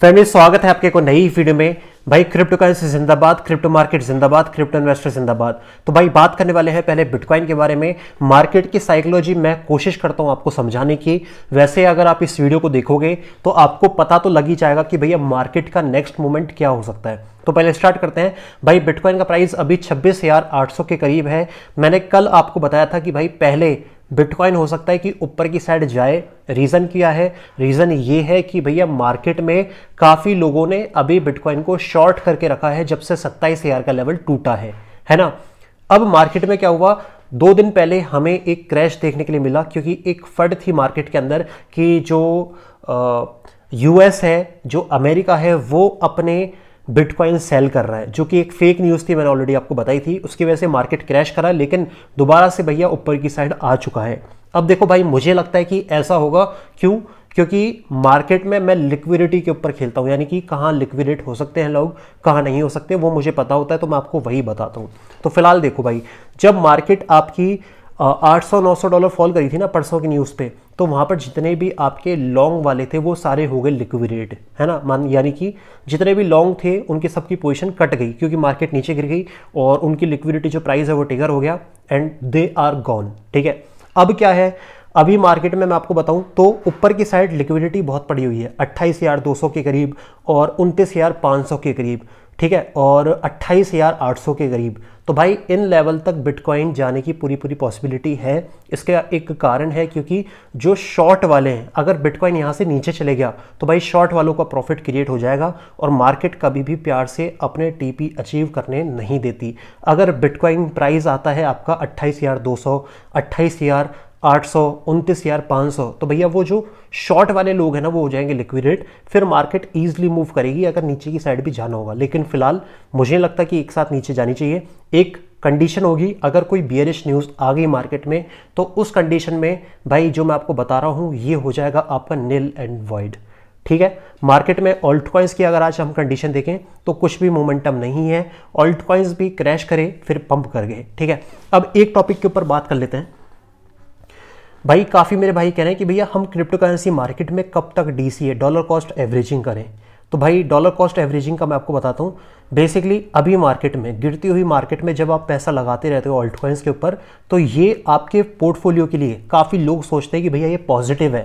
family स्वागत है आपके को नई वीडियो में भाई क्रिप्टो करेंसी जिंदाबाद क्रिप्टो मार्केट जिंदाबाद क्रिप्टो इन्वेस्टर जिंदाबाद तो भाई बात करने वाले हैं पहले बिटकॉइन के बारे में मार्केट की साइकोलॉजी मैं कोशिश करता हूं आपको समझाने की वैसे अगर आप इस वीडियो को देखोगे तो आपको पता तो लग ही जाएगा कि भैया मार्केट का नेक्स्ट मूवमेंट क्या हो सकता है तो पहले स्टार्ट करते हैं भाई बिटकॉइन का प्राइस अभी छब्बीस के करीब है मैंने कल आपको बताया था कि भाई पहले बिटकॉइन हो सकता है कि ऊपर की साइड जाए रीज़न क्या है रीज़न ये है कि भैया मार्केट में काफ़ी लोगों ने अभी बिटकॉइन को शॉर्ट करके रखा है जब से सत्ताईस हज़ार का लेवल टूटा है है ना अब मार्केट में क्या हुआ दो दिन पहले हमें एक क्रैश देखने के लिए मिला क्योंकि एक फड थी मार्केट के अंदर कि जो यूएस है जो अमेरिका है वो अपने बिटकॉइन सेल कर रहा है जो कि एक फेक न्यूज़ थी मैंने ऑलरेडी आपको बताई थी उसकी वजह से मार्केट क्रैश करा लेकिन दोबारा से भैया ऊपर की साइड आ चुका है अब देखो भाई मुझे लगता है कि ऐसा होगा क्यों क्योंकि मार्केट में मैं लिक्विडिटी के ऊपर खेलता हूँ यानी कि कहाँ लिक्विडेट हो सकते हैं लोग कहाँ नहीं हो सकते वो मुझे पता होता है तो मैं आपको वही बताता हूँ तो फिलहाल देखो भाई जब मार्केट आपकी आठ सौ नौ सौ डॉलर फॉल करी थी ना परसों की न्यूज़ पे तो वहाँ पर जितने भी आपके लॉन्ग वाले थे वो सारे हो गए लिक्विडेट है ना मान यानी कि जितने भी लॉन्ग थे उनकी सबकी पोजीशन कट गई क्योंकि मार्केट नीचे गिर गई और उनकी लिक्विडिटी जो प्राइस है वो टिगर हो गया एंड दे आर गॉन ठीक है अब क्या है अभी मार्केट में मैं आपको बताऊं तो ऊपर की साइड लिक्विडिटी बहुत पड़ी हुई है अट्ठाईस हज़ार दो सौ के करीब और उनतीस हज़ार पाँच सौ के करीब ठीक है और 28,800 के करीब तो भाई इन लेवल तक बिटकॉइन जाने की पूरी पूरी पॉसिबिलिटी है इसका एक कारण है क्योंकि जो शॉर्ट वाले हैं अगर बिटकॉइन यहाँ से नीचे चले गया तो भाई शॉर्ट वालों का प्रॉफिट क्रिएट हो जाएगा और मार्केट कभी भी प्यार से अपने टीपी अचीव करने नहीं देती अगर बिटकॉइन प्राइस आता है आपका अट्ठाईस हज़ार दो सौ अट्ठाईस हज़ार आठ सौ उनतीस पाँच सौ तो भैया वो जो शॉर्ट वाले लोग हैं ना वो हो जाएंगे लिक्विडेट फिर मार्केट ईजिली मूव करेगी अगर नीचे की साइड भी जाना होगा लेकिन फिलहाल मुझे लगता है कि एक साथ नीचे जानी चाहिए एक कंडीशन होगी अगर कोई बियरिश न्यूज़ आ गई मार्केट में तो उस कंडीशन में भाई जो मैं आपको बता रहा हूँ ये हो जाएगा आपका नील एंड वाइड ठीक है मार्केट में ऑल्ट कॉइंस की अगर आज हम कंडीशन देखें तो कुछ भी मोमेंटम नहीं है ऑल्ट कॉइंस भी क्रैश करे फिर पंप कर गए ठीक है अब एक टॉपिक के ऊपर बात कर लेते हैं भाई काफ़ी मेरे भाई कह रहे हैं कि भैया हम क्रिप्टो करेंसी मार्केट में कब तक D C dollar cost averaging करें तो भाई डॉलर कॉस्ट एवरेजिंग का मैं आपको बताता हूँ बेसिकली अभी मार्केट में गिरती हुई मार्केट में जब आप पैसा लगाते रहते हो ऑल्ट कॉइन्स के ऊपर तो ये आपके पोर्टफोलियो के लिए काफ़ी लोग सोचते हैं कि भैया ये पॉजिटिव है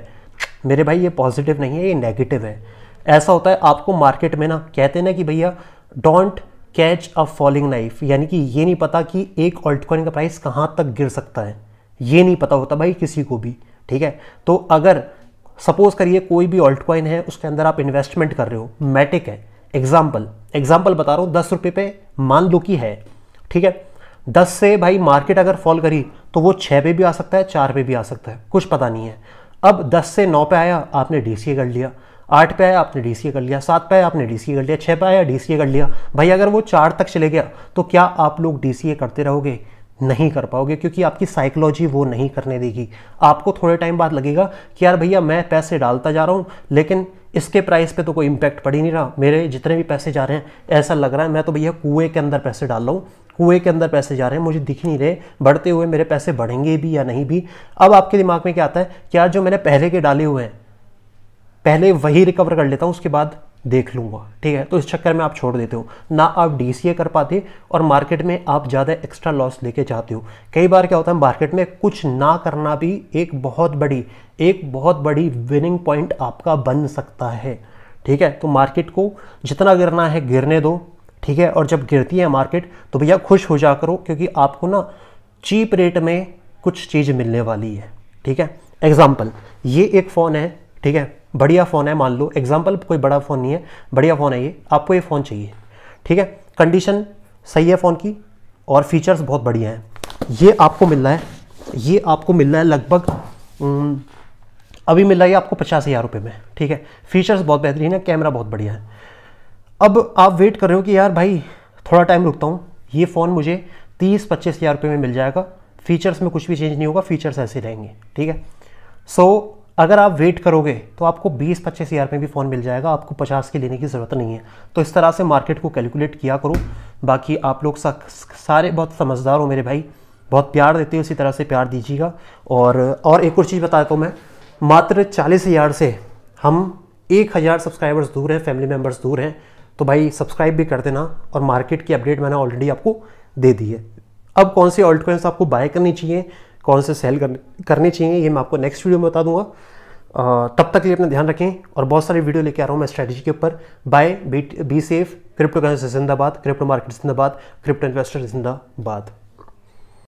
मेरे भाई ये पॉजिटिव नहीं है ये नेगेटिव है ऐसा होता है आपको मार्केट में ना कहते ना कि भैया don't catch a falling knife यानी कि ये नहीं पता कि एक ऑल्टकॉइन का प्राइस कहाँ तक गिर सकता है ये नहीं पता होता भाई किसी को भी ठीक है तो अगर सपोज करिए कोई भी ऑल्ट कॉइन है उसके अंदर आप इन्वेस्टमेंट कर रहे हो मैटिक है एग्जाम्पल एग्जाम्पल बता रहा हूँ दस रुपये पे मान लो कि है ठीक है दस से भाई मार्केट अगर फॉल करी तो वो छः पे भी आ सकता है चार पे भी आ सकता है कुछ पता नहीं है अब दस से नौ पे आया आपने डी कर लिया आठ पे आया आपने डी कर लिया सात पे आया आपने डी कर लिया छः पे आया डी कर लिया भाई अगर वो चार तक चले गया तो क्या आप लोग डी करते रहोगे नहीं कर पाओगे क्योंकि आपकी साइकोलॉजी वो नहीं करने देगी आपको थोड़े टाइम बाद लगेगा कि यार भैया मैं पैसे डालता जा रहा हूँ लेकिन इसके प्राइस पे तो कोई इम्पैक्ट पड़ ही नहीं रहा मेरे जितने भी पैसे जा रहे हैं ऐसा लग रहा है मैं तो भैया कुएं के अंदर पैसे डाल रहा हूँ कुएं के अंदर पैसे जा रहे हैं मुझे दिख नहीं रहे बढ़ते हुए मेरे पैसे बढ़ेंगे भी या नहीं भी अब आपके दिमाग में क्या आता है कि यार जो मैंने पहले के डाले हुए हैं पहले वही रिकवर कर लेता हूँ उसके बाद देख लूँगा ठीक है तो इस चक्कर में आप छोड़ देते हो ना आप डी कर पाते और मार्केट में आप ज़्यादा एक्स्ट्रा लॉस लेके जाते हो कई बार क्या होता है मार्केट में कुछ ना करना भी एक बहुत बड़ी एक बहुत बड़ी विनिंग पॉइंट आपका बन सकता है ठीक है तो मार्केट को जितना गिरना है गिरने दो ठीक है और जब गिरती है मार्केट तो भैया खुश हो जा करो क्योंकि आपको ना चीप रेट में कुछ चीज़ मिलने वाली है ठीक है एग्ज़ाम्पल ये एक फ़ोन है ठीक है बढ़िया फ़ोन है मान लो एग्जाम्पल कोई बड़ा फ़ोन नहीं है बढ़िया फ़ोन है ये आपको ये फ़ोन चाहिए ठीक है कंडीशन सही है फ़ोन की और फीचर्स बहुत बढ़िया हैं ये आपको मिल रहा है ये आपको मिल रहा है लगभग अभी मिल रहा है आपको पचास हज़ार रुपये में ठीक है फीचर्स बहुत बेहतरीन है कैमरा बहुत बढ़िया है अब आप वेट कर रहे हो कि यार भाई थोड़ा टाइम रुकता हूँ ये फ़ोन मुझे तीस पच्चीस हज़ार रुपये में मिल जाएगा फीचर्स में कुछ भी चेंज नहीं होगा फीचर्स ऐसे रहेंगे ठीक है सो so, अगर आप वेट करोगे तो आपको 20 पच्चीस हज़ार में भी फ़ोन मिल जाएगा आपको 50 के लेने की ज़रूरत नहीं है तो इस तरह से मार्केट को कैलकुलेट किया करो बाकी आप लोग सारे बहुत समझदार हो मेरे भाई बहुत प्यार देते हो इसी तरह से प्यार दीजिएगा और और एक और चीज़ बताता हूँ मैं मात्र चालीस हज़ार से हम एक हज़ार सब्सक्राइबर्स दूर हैं फैमिली मेम्बर्स दूर हैं तो भाई सब्सक्राइब भी कर देना और मार्केट की अपडेट मैंने ऑलरेडी आपको दे दी है अब कौन से ऑल्टकॉइंस आपको बाय करनी चाहिए कौन से सेल करने चाहिए ये मैं आपको नेक्स्ट वीडियो में बता दूंगा तब तक लिए अपना ध्यान रखें और बहुत सारे वीडियो लेके आ रहा हूँ मैं स्ट्रैटेजी के ऊपर bye be safe crypto currency जिंदाबाद क्रिप्टो मार्केट जिंदाबाद क्रिप्टो इन्वेस्टर जिंदाबाद